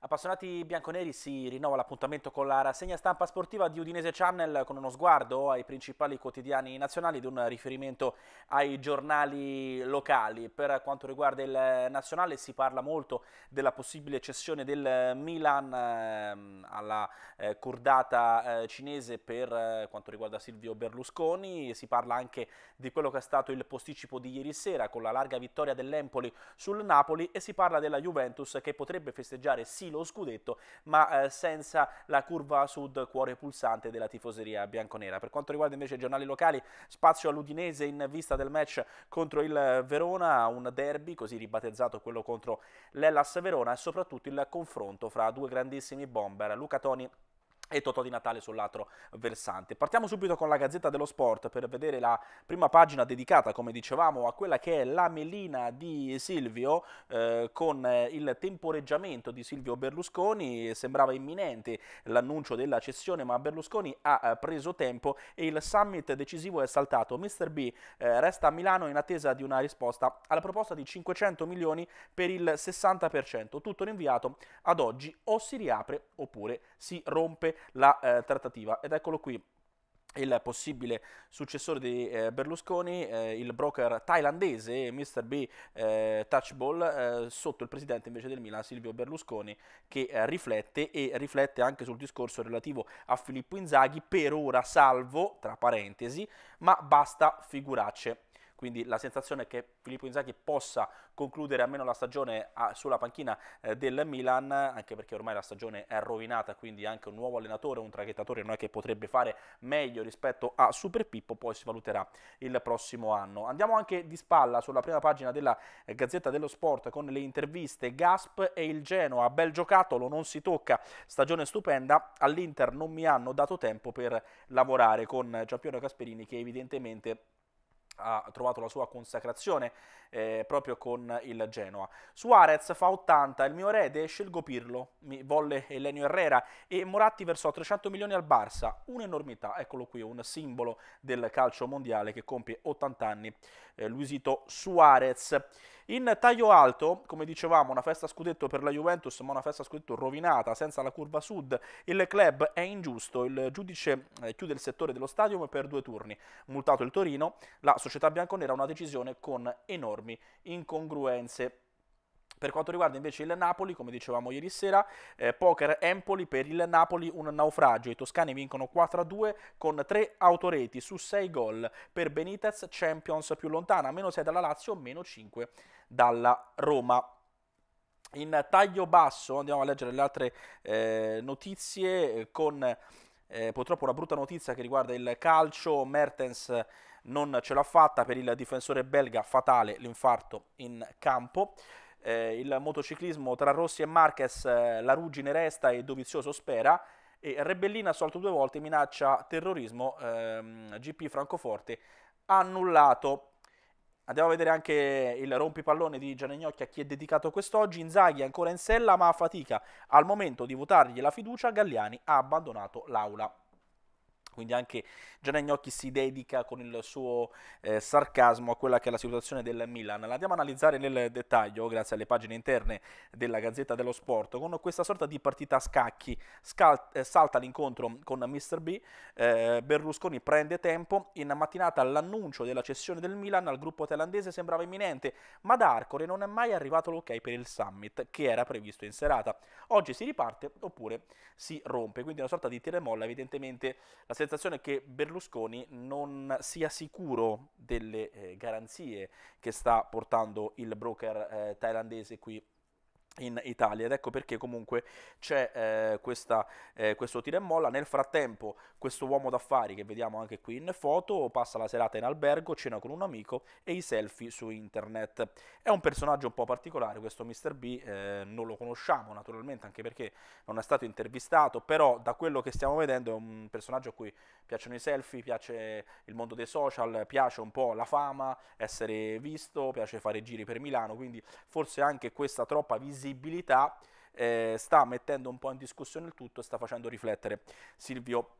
Appassionati bianconeri si rinnova l'appuntamento con la rassegna stampa sportiva di Udinese Channel con uno sguardo ai principali quotidiani nazionali ed un riferimento ai giornali locali. Per quanto riguarda il nazionale si parla molto della possibile cessione del Milan ehm, alla eh, cordata eh, cinese per eh, quanto riguarda Silvio Berlusconi. Si parla anche di quello che è stato il posticipo di ieri sera con la larga vittoria dell'Empoli sul Napoli e si parla della Juventus che potrebbe festeggiare sì lo scudetto, ma eh, senza la curva sud cuore pulsante della tifoseria bianconera. Per quanto riguarda invece i giornali locali, spazio all'Udinese in vista del match contro il Verona, un derby, così ribattezzato quello contro l'Ellas Verona e soprattutto il confronto fra due grandissimi bomber, Luca Toni e Totò di Natale sull'altro versante. Partiamo subito con la Gazzetta dello Sport per vedere la prima pagina dedicata, come dicevamo, a quella che è la melina di Silvio eh, con il temporeggiamento di Silvio Berlusconi. Sembrava imminente l'annuncio della cessione, ma Berlusconi ha eh, preso tempo e il summit decisivo è saltato. Mr. B eh, resta a Milano in attesa di una risposta alla proposta di 500 milioni per il 60%, tutto rinviato ad oggi o si riapre oppure si rompe la eh, trattativa. Ed eccolo qui il possibile successore di eh, Berlusconi, eh, il broker thailandese Mr. B eh, Touchball, eh, sotto il presidente invece del Milan Silvio Berlusconi, che eh, riflette e riflette anche sul discorso relativo a Filippo Inzaghi, per ora salvo, tra parentesi, ma basta figuracce quindi la sensazione è che Filippo Inzaghi possa concludere almeno la stagione a, ah, sulla panchina eh, del Milan, anche perché ormai la stagione è rovinata, quindi anche un nuovo allenatore, un traghettatore non è che potrebbe fare meglio rispetto a Super Pippo, poi si valuterà il prossimo anno. Andiamo anche di spalla sulla prima pagina della eh, Gazzetta dello Sport con le interviste Gasp e il Genoa, bel giocattolo, non si tocca, stagione stupenda, all'Inter non mi hanno dato tempo per lavorare con Giampiero Casperini che evidentemente ha trovato la sua consacrazione eh, proprio con il Genoa. Suarez fa 80, il mio erede scelgo Pirlo, mi volle Elenio Herrera e Moratti versò 300 milioni al Barça, un'enormità, eccolo qui, un simbolo del calcio mondiale che compie 80 anni, eh, Luisito Suarez. In taglio alto, come dicevamo, una festa scudetto per la Juventus, ma una festa scudetto rovinata, senza la curva sud, il club è ingiusto, il giudice eh, chiude il settore dello stadio per due turni. Multato il Torino, la società bianconera ha una decisione con enormi incongruenze. Per quanto riguarda invece il Napoli, come dicevamo ieri sera, eh, poker Empoli per il Napoli un naufragio. I toscani vincono 4-2 con 3 autoreti su 6 gol. Per Benitez Champions più lontana, meno 6 dalla Lazio, meno 5 dalla Roma. In taglio basso andiamo a leggere le altre eh, notizie eh, con eh, purtroppo una brutta notizia che riguarda il calcio. Mertens non ce l'ha fatta per il difensore belga, fatale l'infarto in campo eh, il motociclismo tra Rossi e Marquez eh, la ruggine resta e Dovizioso spera e Rebellina assolto due volte minaccia terrorismo ehm, GP Francoforte annullato andiamo a vedere anche il rompipallone di Gianni Gnocchi a chi è dedicato quest'oggi Inzaghi ancora in sella ma a fatica al momento di votargli la fiducia Galliani ha abbandonato l'aula quindi anche Gianni Gnocchi si dedica con il suo eh, sarcasmo a quella che è la situazione del Milan. La andiamo a analizzare nel dettaglio, grazie alle pagine interne della Gazzetta dello Sport, con questa sorta di partita a scacchi. Scal eh, salta l'incontro con Mr. B, eh, Berlusconi prende tempo, in mattinata l'annuncio della cessione del Milan al gruppo thailandese sembrava imminente, ma da Arcore non è mai arrivato l'ok per il summit, che era previsto in serata. Oggi si riparte oppure si rompe, quindi una sorta di telemolla, evidentemente la settimana sensazione che Berlusconi non sia sicuro delle eh, garanzie che sta portando il broker eh, thailandese qui in Italia ed ecco perché comunque c'è eh, questa, eh, questo tira e molla nel frattempo questo uomo d'affari che vediamo anche qui in foto passa la serata in albergo cena con un amico e i selfie su internet è un personaggio un po' particolare questo Mr. B eh, non lo conosciamo naturalmente anche perché non è stato intervistato però da quello che stiamo vedendo è un personaggio a cui piacciono i selfie piace il mondo dei social piace un po' la fama essere visto piace fare giri per Milano quindi forse anche questa troppa visibilità visibilità eh, sta mettendo un po' in discussione il tutto e sta facendo riflettere Silvio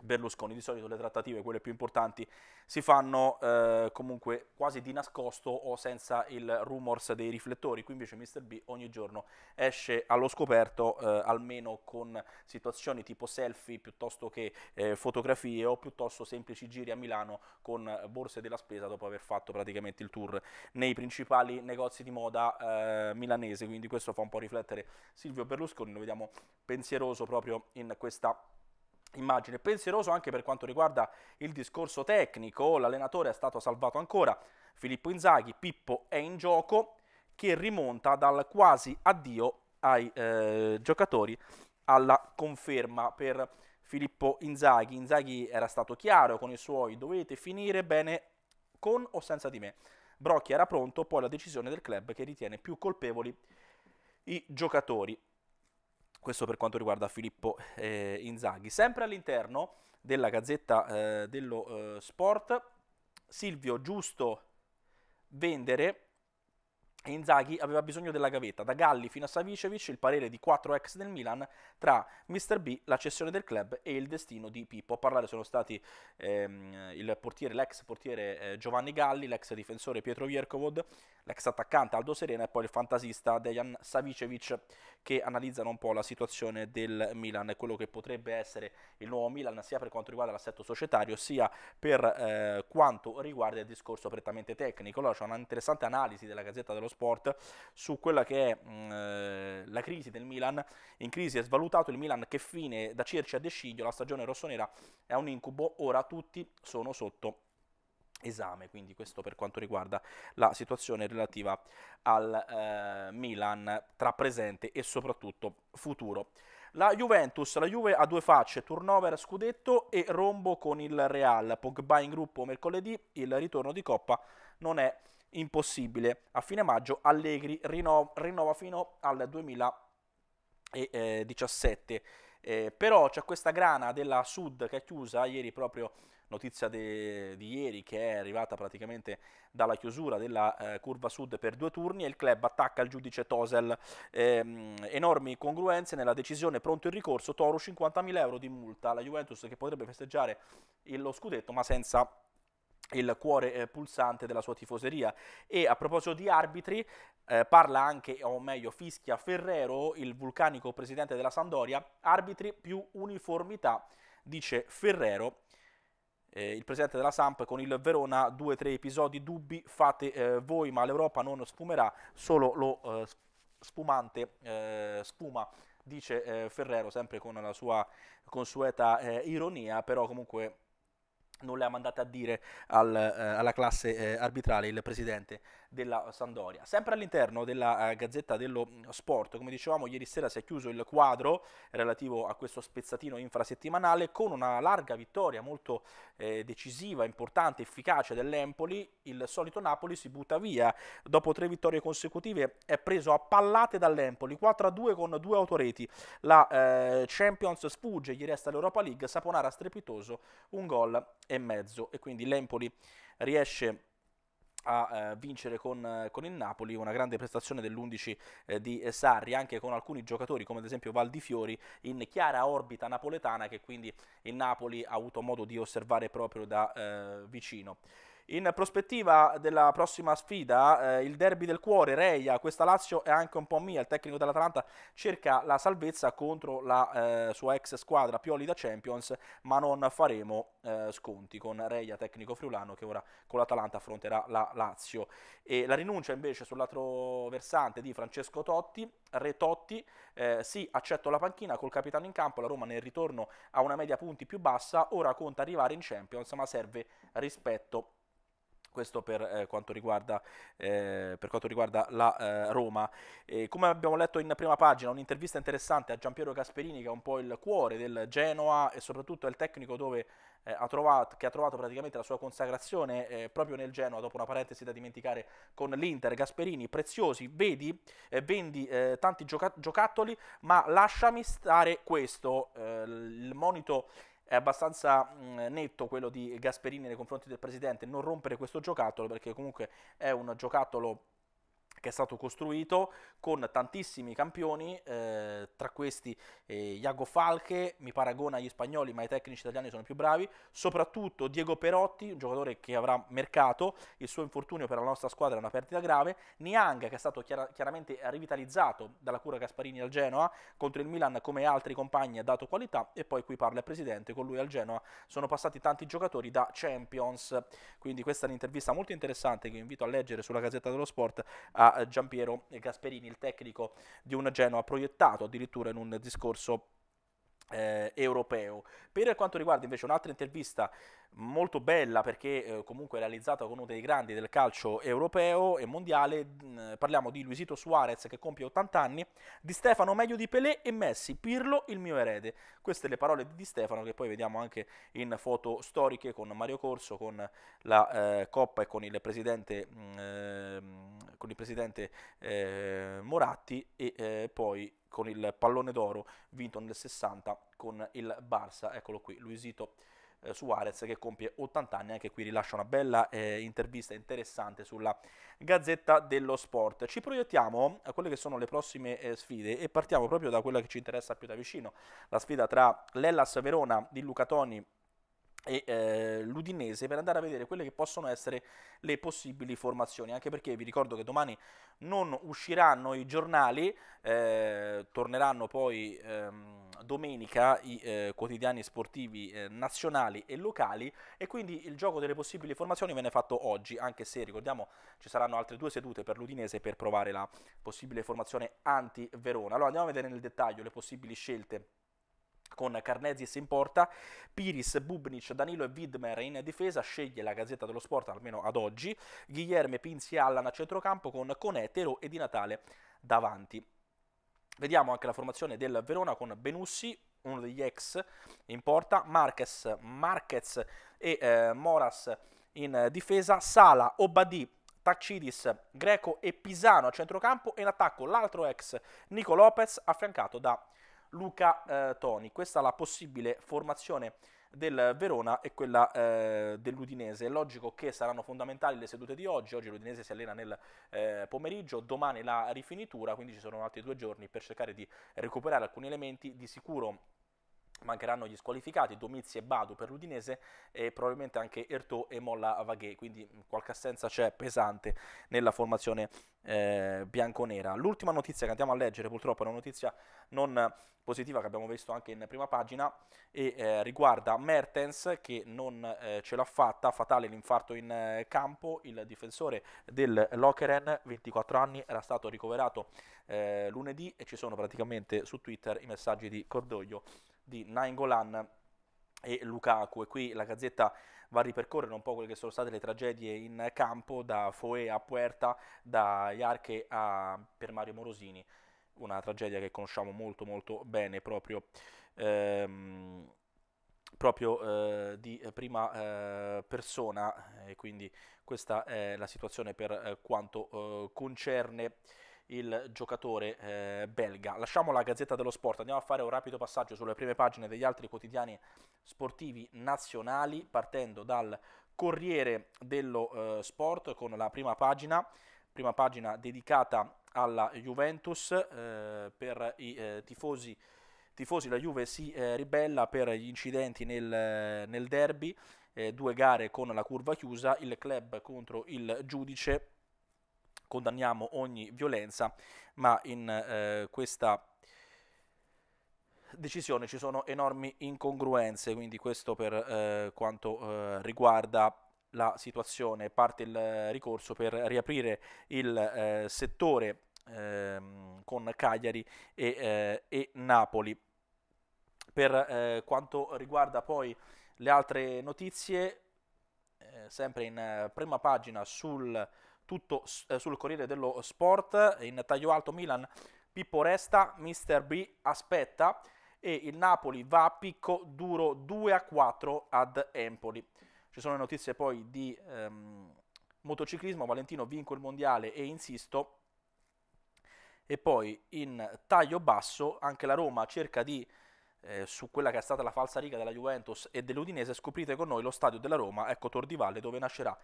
Berlusconi. Di solito le trattative, quelle più importanti, si fanno eh, comunque quasi di nascosto o senza il rumors dei riflettori. Qui invece Mr. B ogni giorno esce allo scoperto, eh, almeno con situazioni tipo selfie piuttosto che eh, fotografie o piuttosto semplici giri a Milano con borse della spesa dopo aver fatto praticamente il tour nei principali negozi di moda eh, milanese. Quindi questo fa un po' riflettere Silvio Berlusconi, lo vediamo pensieroso proprio in questa immagine pensieroso anche per quanto riguarda il discorso tecnico, l'allenatore è stato salvato ancora, Filippo Inzaghi, Pippo è in gioco, che rimonta dal quasi addio ai eh, giocatori alla conferma per Filippo Inzaghi. Inzaghi era stato chiaro con i suoi dovete finire bene con o senza di me. Brocchi era pronto, poi la decisione del club che ritiene più colpevoli i giocatori questo per quanto riguarda Filippo eh, Inzaghi. Sempre all'interno della Gazzetta eh, dello eh, Sport, Silvio Giusto Vendere e Inzaghi aveva bisogno della gavetta, da Galli fino a Savicevic il parere di quattro ex del Milan tra Mr. B, la cessione del club e il destino di Pippo. A parlare sono stati ehm, portiere, l'ex portiere eh, Giovanni Galli, l'ex difensore Pietro Viercovod, l'ex attaccante Aldo Serena e poi il fantasista Dejan Savicevic che analizzano un po' la situazione del Milan e quello che potrebbe essere il nuovo Milan sia per quanto riguarda l'assetto societario sia per eh, quanto riguarda il discorso prettamente tecnico. Allora c'è un'interessante analisi della Gazzetta dello Sport su quella che è mh, mm, eh, la crisi del Milan. In crisi è svalutato il Milan che fine da Cerci a De la stagione rossonera è un incubo, ora tutti sono sotto esame, quindi questo per quanto riguarda la situazione relativa al eh, Milan tra presente e soprattutto futuro. La Juventus, la Juve ha due facce, turnover scudetto e rombo con il Real, Pogba in gruppo mercoledì, il ritorno di Coppa non è impossibile. A fine maggio Allegri rinnova, rinnova fino al 2017. Eh, però c'è questa grana della Sud che è chiusa, ieri proprio notizia de, di ieri che è arrivata praticamente dalla chiusura della eh, curva sud per due turni e il club attacca il giudice Tosel. Ehm, enormi congruenze nella decisione, pronto il ricorso, Toro 50.000 euro di multa alla Juventus che potrebbe festeggiare lo scudetto ma senza il cuore eh, pulsante della sua tifoseria. E a proposito di arbitri, eh, parla anche, o meglio, fischia Ferrero, il vulcanico presidente della Sandoria, arbitri più uniformità, dice Ferrero. Eh, il presidente della Samp con il Verona, due o tre episodi dubbi, fate eh, voi, ma l'Europa non sfumerà, solo lo eh, spumante eh, spuma, dice eh, Ferrero, sempre con la sua consueta eh, ironia, però comunque non le ha mandate a dire al, eh, alla classe eh, arbitrale il presidente della Sandoria. Sempre all'interno della eh, Gazzetta dello mm, Sport, come dicevamo ieri sera si è chiuso il quadro relativo a questo spezzatino infrasettimanale con una larga vittoria molto eh, decisiva, importante, efficace dell'Empoli, il solito Napoli si butta via. Dopo tre vittorie consecutive è preso a pallate dall'Empoli, 4-2 con due autoreti. La eh, Champions sfugge, gli resta l'Europa League, Saponara strepitoso, un gol e mezzo. E quindi l'Empoli riesce a a eh, vincere con, eh, con, il Napoli, una grande prestazione dell'11 eh, di Sarri, anche con alcuni giocatori come ad esempio Valdifiori in chiara orbita napoletana che quindi il Napoli ha avuto modo di osservare proprio da eh, vicino. In prospettiva della prossima sfida, eh, il derby del cuore, Reia, questa Lazio è anche un po' mia, il tecnico dell'Atalanta cerca la salvezza contro la eh, sua ex squadra Pioli da Champions, ma non faremo eh, sconti con Reia, tecnico friulano, che ora con l'Atalanta affronterà la Lazio. E la rinuncia invece sull'altro versante di Francesco Totti, Re Totti, eh, sì, accetto la panchina col capitano in campo, la Roma nel ritorno ha una media punti più bassa, ora conta arrivare in Champions, ma serve rispetto questo per, eh, quanto, riguarda, eh, per quanto riguarda, la eh, Roma. E come abbiamo letto in prima pagina, un'intervista interessante a Giampiero Gasperini, che è un po' il cuore del Genoa e soprattutto è il tecnico dove, eh, ha trovato, che ha trovato praticamente la sua consacrazione eh, proprio nel Genoa, dopo una parentesi da dimenticare con l'Inter. Gasperini, preziosi, vedi, eh, vendi tanti gioca- giocattoli, ma lasciami stare questo, il monito è abbastanza mh, mm, netto quello di Gasperini nei confronti del presidente, non rompere questo giocattolo perché comunque è un giocattolo che è stato costruito con tantissimi campioni, eh, tra questi eh, Iago Falche, mi paragona agli spagnoli ma i tecnici italiani sono più bravi, soprattutto Diego Perotti, un giocatore che avrà mercato, il suo infortunio per la nostra squadra è una perdita grave, Niang che è stato chiar chiaramente rivitalizzato dalla cura Gasparini al Genoa, contro il Milan come altri compagni ha dato qualità e poi qui parla il presidente, con lui al Genoa sono passati tanti giocatori da Champions, quindi questa è un'intervista molto interessante che vi invito a leggere sulla Gazzetta dello Sport a ha eh, Giampiero Gasperini, il tecnico di un Genoa, proiettato addirittura in un discorso eh, europeo. Per quanto riguarda invece un'altra intervista molto bella perché eh, comunque realizzata con uno dei grandi del calcio europeo e mondiale, mh, mm, parliamo di Luisito Suarez che compie 80 anni, di Stefano meglio di Pelé e Messi, Pirlo il mio erede. Queste le parole di Di Stefano che poi vediamo anche in foto storiche con Mario Corso, con la eh, Coppa e con il presidente... Mh, mm, ehm, con il presidente eh, Moratti e eh, poi con il pallone d'oro vinto nel 60 con il Barça, eccolo qui, Luisito eh, Suarez che compie 80 anni, anche qui rilascia una bella eh, intervista interessante sulla Gazzetta dello Sport. Ci proiettiamo a quelle che sono le prossime eh, sfide e partiamo proprio da quella che ci interessa più da vicino, la sfida tra l'Ellas Verona di Luca Toni e eh, l'Udinese per andare a vedere quelle che possono essere le possibili formazioni, anche perché vi ricordo che domani non usciranno i giornali, eh, torneranno poi ehm, domenica i eh, quotidiani sportivi eh, nazionali e locali e quindi il gioco delle possibili formazioni viene fatto oggi, anche se ricordiamo ci saranno altre due sedute per l'Udinese per provare la possibile formazione anti-Verona. Allora andiamo a vedere nel dettaglio le possibili scelte con Carnezis in porta, Piris, Bubnic, Danilo e Widmer in difesa, sceglie la Gazzetta dello Sport almeno ad oggi, Guilherme, Pinzi e Allan a centrocampo con Conè, Terò e Di Natale davanti. Vediamo anche la formazione del Verona con Benussi, uno degli ex in porta, Marquez, Marquez e eh, Moras in difesa, Sala, Obadi, Tacidis, Greco e Pisano a centrocampo e in attacco l'altro ex Nico Lopez affiancato da Luca eh, Toni. Questa è la possibile formazione del Verona e quella eh, dell'Udinese. È logico che saranno fondamentali le sedute di oggi. Oggi l'Udinese si allena nel eh, pomeriggio, domani la rifinitura, quindi ci saranno altri due giorni per cercare di recuperare alcuni elementi. Di sicuro mancheranno gli squalificati, Domizzi e Badu per l'Udinese e probabilmente anche Ertò e Molla Vaghe, quindi mm, qualche assenza c'è pesante nella formazione eh, bianconera. L'ultima notizia che andiamo a leggere purtroppo è una notizia non positiva che abbiamo visto anche in prima pagina e eh, riguarda Mertens che non eh, ce l'ha fatta, fatale l'infarto in eh, campo, il difensore del Lokeren, 24 anni, era stato ricoverato eh, lunedì e ci sono praticamente su Twitter i messaggi di cordoglio di Nainggolan e Lukaku e qui la Gazzetta va a ripercorrere un po' quelle che sono state le tragedie in campo da Foe a Puerta, da Iarche a per Mario Morosini, una tragedia che conosciamo molto molto bene proprio, ehm, proprio eh, di prima eh, persona e quindi questa è la situazione per eh, quanto eh, concerne il giocatore eh, belga. Lasciamo la Gazzetta dello Sport, andiamo a fare un rapido passaggio sulle prime pagine degli altri quotidiani sportivi nazionali, partendo dal Corriere dello eh, Sport con la prima pagina, prima pagina dedicata alla Juventus eh, per i eh, tifosi, tifosi. la Juve si eh, ribella per gli incidenti nel, nel derby, eh, due gare con la curva chiusa, il club contro il giudice condanniamo ogni violenza, ma in eh, questa decisione ci sono enormi incongruenze, quindi questo per eh, quanto eh, riguarda la situazione, parte il eh, ricorso per riaprire il eh, settore ehm, con Cagliari e, eh, e Napoli. Per quanto riguarda poi le altre notizie, sempre in prima pagina sul tutto eh, sul Corriere dello Sport, in taglio alto Milan, Pippo resta, Mister B aspetta e il Napoli va a picco duro 2 a 4 ad Empoli. Ci sono notizie poi di ehm, motociclismo, Valentino vinco il mondiale e insisto. E poi in taglio basso anche la Roma cerca di eh, su quella che è stata la falsa riga della Juventus e dell'Udinese, scoprite con noi lo stadio della Roma, ecco Tordivalle, dove nascerà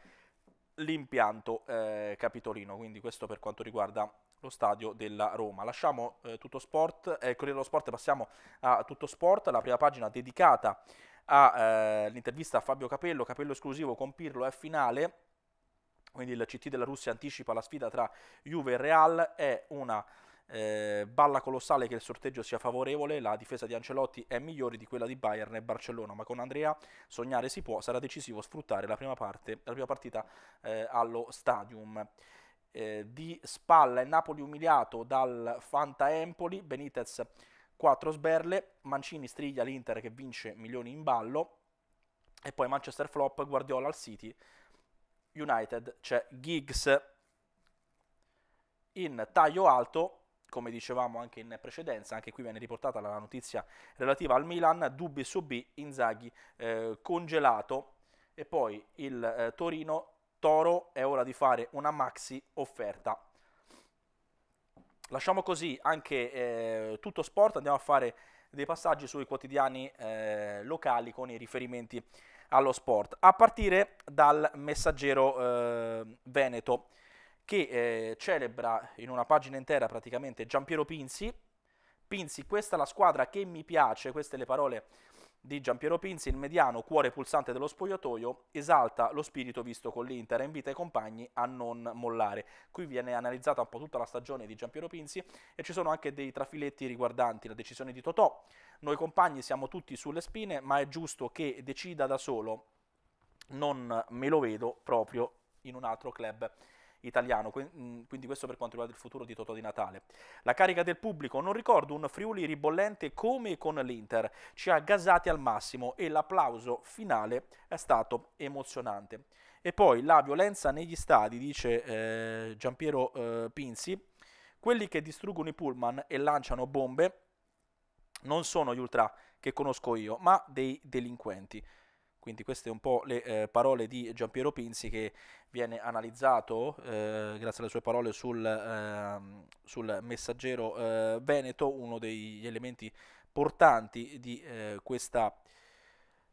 l'impianto eh, capitolino, quindi questo per quanto riguarda lo stadio della Roma. Lasciamo eh, tutto sport, eh, Corriere dello Sport, passiamo a tutto sport, la prima pagina dedicata all'intervista eh, a Fabio Capello, Capello esclusivo con Pirlo è finale, quindi il CT della Russia anticipa la sfida tra Juve e Real, è una eh, balla colossale che il sorteggio sia favorevole, la difesa di Ancelotti è migliore di quella di Bayern e Barcellona, ma con Andrea sognare si può, sarà decisivo sfruttare la prima, parte, la prima partita eh, allo stadium. Eh, di spalla è Napoli umiliato dal Fanta Empoli, Benitez 4 sberle, Mancini striglia l'Inter che vince milioni in ballo e poi Manchester Flop, Guardiola al City, United c'è cioè Giggs in taglio alto come dicevamo anche in precedenza, anche qui viene riportata la notizia relativa al Milan, dubbi su B, Inzaghi eh, congelato e poi il eh, Torino, Toro, è ora di fare una maxi offerta. Lasciamo così anche eh, tutto sport, andiamo a fare dei passaggi sui quotidiani eh, locali con i riferimenti allo sport, a partire dal messaggero eh, Veneto che eh, celebra in una pagina intera praticamente Giampiero Pinzi. Pinzi, questa è la squadra che mi piace, queste le parole di Giampiero Pinzi, il mediano cuore pulsante dello spogliatoio, esalta lo spirito visto con l'Inter invita i compagni a non mollare. Qui viene analizzata un po' tutta la stagione di Giampiero Pinzi e ci sono anche dei trafiletti riguardanti la decisione di Totò. Noi compagni siamo tutti sulle spine, ma è giusto che decida da solo. Non me lo vedo proprio in un altro club italiano, mm, quindi questo per quanto riguarda il futuro di Toto di Natale. La carica del pubblico, non ricordo un Friuli ribollente come con l'Inter, ci ha gasati al massimo e l'applauso finale è stato emozionante. E poi la violenza negli stadi, dice eh, Giampiero eh, Pinzi, quelli che distruggono i pullman e lanciano bombe non sono gli ultra che conosco io, ma dei delinquenti. Quindi queste un po' le eh, parole di Giampiero Pinzi che viene analizzato, eh, grazie alle sue parole, sul, eh, sul messaggero eh, Veneto, uno degli elementi portanti di, eh, questa,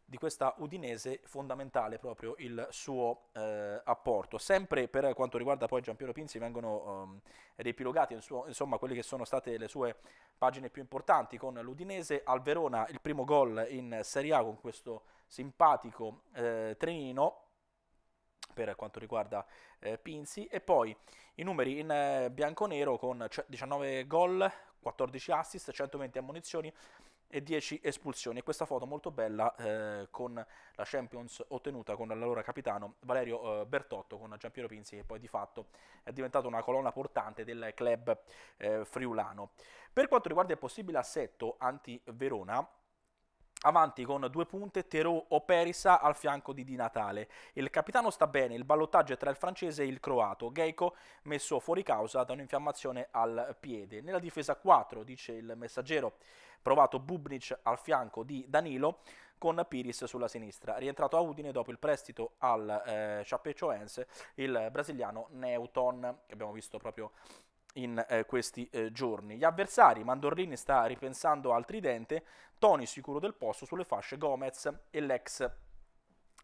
di questa Udinese, fondamentale proprio il suo eh, apporto. Sempre per quanto riguarda poi Giampiero Pinzi vengono ehm, riepilogati insomma, quelle che sono state le sue pagine più importanti con l'Udinese, al Verona il primo gol in Serie A con questo simpatico eh, trenino per quanto riguarda eh, Pinzi e poi i numeri in eh, bianco-nero con 19 gol, 14 assist, 120 ammunizioni e 10 espulsioni. E questa foto molto bella eh, con la Champions ottenuta con l'allora capitano Valerio eh, Bertotto con Giampiero Pinzi che poi di fatto è diventato una colonna portante del club eh, friulano. Per quanto riguarda il possibile assetto anti-Verona, avanti con due punte Terò o Perisa al fianco di Di Natale. Il capitano sta bene, il ballottaggio è tra il francese e il croato, Geico messo fuori causa da un'infiammazione al piede. Nella difesa 4, dice il messaggero, provato Bubnic al fianco di Danilo con Piris sulla sinistra. Rientrato a Udine dopo il prestito al eh, Chapecoense, il brasiliano Neuton, che abbiamo visto proprio in eh, questi eh, giorni. Gli avversari, Mandorlini sta ripensando al tridente, Toni sicuro del posto sulle fasce Gomez e l'ex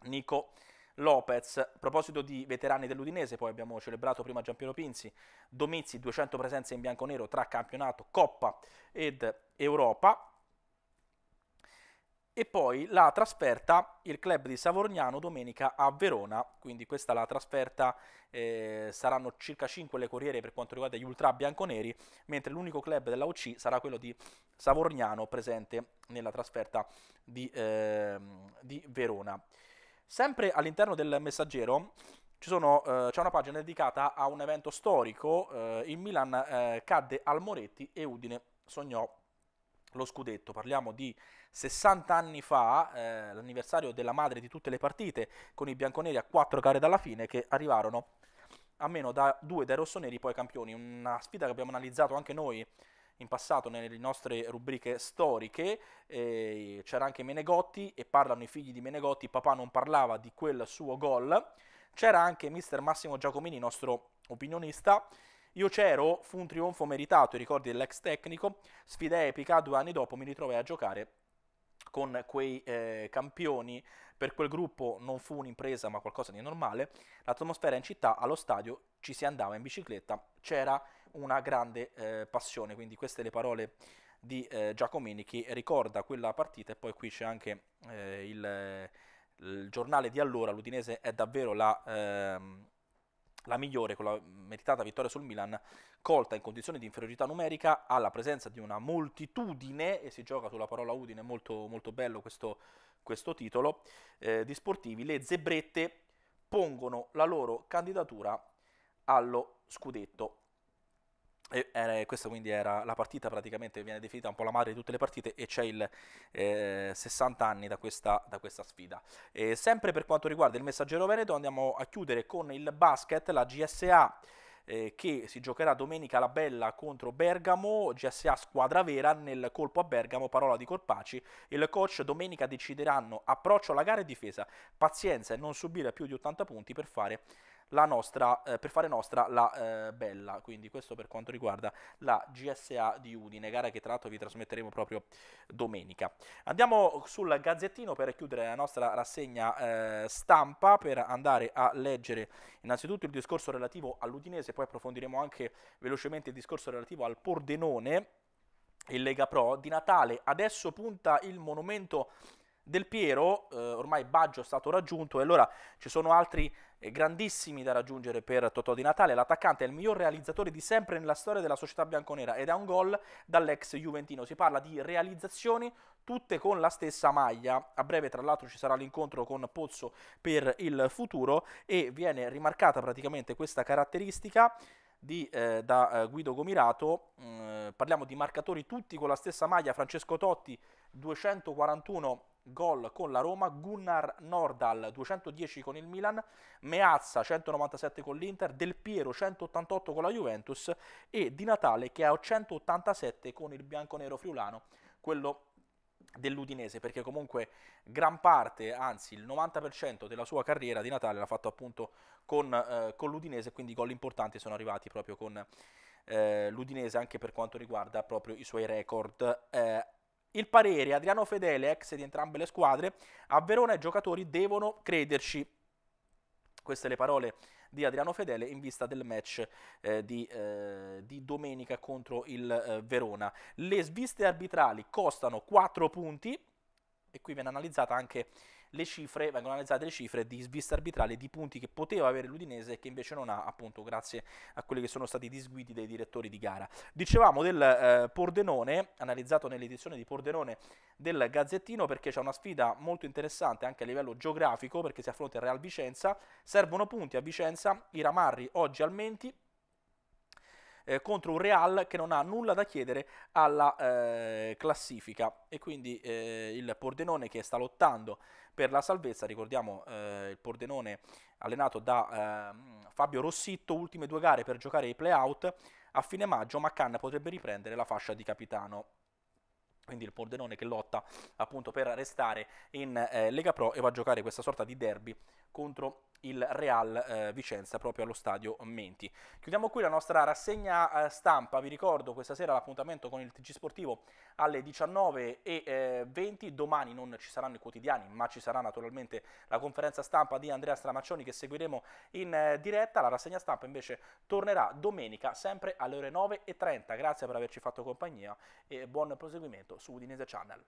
Nico Lopez. A proposito di veterani dell'Udinese, poi abbiamo celebrato prima Giampiero Pinzi, Domizzi 200 presenze in bianco-nero tra campionato, Coppa ed Europa e poi la trasferta il club di Savorniano domenica a Verona, quindi questa la trasferta, eh, saranno circa 5 le corriere per quanto riguarda gli ultra bianconeri, mentre l'unico club della UC sarà quello di Savorniano presente nella trasferta di, eh, di Verona. Sempre all'interno del messaggero sono, eh, c'è una pagina dedicata a un evento storico, eh, il Milan eh, cadde al Moretti e Udine sognò lo scudetto, parliamo di 60 anni fa, eh, l'anniversario della madre di tutte le partite, con i bianconeri a 4 gare dalla fine che arrivarono a meno da 2 dai rossoneri, poi campioni. Una sfida che abbiamo analizzato anche noi in passato nelle nostre rubriche storiche, eh, c'era anche Menegotti e parlano i figli di Menegotti, papà non parlava di quel suo gol, c'era anche mister Massimo Giacomini, nostro opinionista, io c'ero, fu un trionfo meritato, i ricordi dell'ex tecnico, sfida epica, due anni dopo mi ritrovai a giocare con quei eh, campioni, per quel gruppo non fu un'impresa ma qualcosa di normale, l'atmosfera in città, allo stadio ci si andava in bicicletta, c'era una grande eh, passione, quindi queste le parole di eh, Giacomini che ricorda quella partita e poi qui c'è anche eh, il, il, giornale di allora, l'Udinese è davvero la... Ehm, la migliore con la meritata vittoria sul Milan, colta in condizioni di inferiorità numerica, alla presenza di una moltitudine, e si gioca sulla parola Udine, molto, molto bello questo, questo titolo, eh, di sportivi, le zebrette pongono la loro candidatura allo scudetto. E, eh, questa quindi era la partita praticamente che viene definita un po' la madre di tutte le partite e c'è il eh, 60 anni da questa, da questa sfida. E sempre per quanto riguarda il messaggero Veneto andiamo a chiudere con il basket, la GSA eh, che si giocherà domenica la Bella contro Bergamo, GSA squadra vera nel colpo a Bergamo, parola di Corpaci, il coach domenica decideranno approccio alla gara e difesa, pazienza e non subire più di 80 punti per fare la nostra, eh, per fare nostra la eh, bella. Quindi questo per quanto riguarda la GSA di Udine, gara che tra l'altro vi trasmetteremo proprio domenica. Andiamo sul gazzettino per chiudere la nostra rassegna eh, stampa, per andare a leggere innanzitutto il discorso relativo all'Udinese, poi approfondiremo anche velocemente il discorso relativo al Pordenone il Lega Pro. Di Natale adesso punta il monumento del Piero, eh, ormai Baggio è stato raggiunto e allora ci sono altri grandissimi da raggiungere per Totò Di Natale. L'attaccante è il miglior realizzatore di sempre nella storia della società bianconera ed è un gol dall'ex Juventino. Si parla di realizzazioni tutte con la stessa maglia. A breve, tra l'altro, ci sarà l'incontro con Pozzo per il futuro e viene rimarcata praticamente questa caratteristica. Di, eh, da eh, Guido Gomirato, mm, eh, parliamo di marcatori tutti con la stessa maglia, Francesco Totti 241 gol con la Roma, Gunnar Nordal 210 con il Milan, Meazza 197 con l'Inter, Del Piero 188 con la Juventus e Di Natale che ha 187 con il bianconero friulano, quello dell'Udinese perché comunque gran parte anzi il 90% della sua carriera di Natale l'ha fatto appunto con, eh, con l'Udinese quindi i gol importanti sono arrivati proprio con eh, l'Udinese anche per quanto riguarda proprio i suoi record eh, il parere Adriano Fedele, ex di entrambe le squadre, a Verona i giocatori devono crederci. Queste le parole di Adriano Fedele in vista del match eh, di, eh, di, domenica contro il eh, Verona. Le sviste arbitrali costano 4 punti e qui viene analizzata anche le cifre, vengono analizzate le cifre di svista arbitrale di punti che poteva avere l'Udinese e che invece non ha, appunto, grazie a quelli che sono stati disguiti dai direttori di gara. Dicevamo del eh, Pordenone, analizzato nell'edizione di Pordenone del Gazzettino, perché c'è una sfida molto interessante anche a livello geografico, perché si affronta il Real Vicenza, servono punti a Vicenza, i Ramarri oggi al Menti, eh, contro un Real che non ha nulla da chiedere alla eh, classifica e quindi eh, il Pordenone che sta lottando per la salvezza. Ricordiamo eh, il Pordenone allenato da eh, Fabio Rossitto, ultime due gare per giocare ai playout. A fine maggio Maccann potrebbe riprendere la fascia di capitano quindi il Pordenone che lotta appunto per restare in eh, Lega Pro e va a giocare questa sorta di derby contro il Real eh, Vicenza proprio allo stadio Menti. Chiudiamo qui la nostra rassegna eh, stampa, vi ricordo questa sera l'appuntamento con il TG Sportivo alle 19.20, eh, domani non ci saranno i quotidiani ma ci sarà naturalmente la conferenza stampa di Andrea Stramaccioni che seguiremo in eh, diretta, la rassegna stampa invece tornerà domenica sempre alle ore 9.30, grazie per averci fatto compagnia e buon proseguimento su Udinese Channel.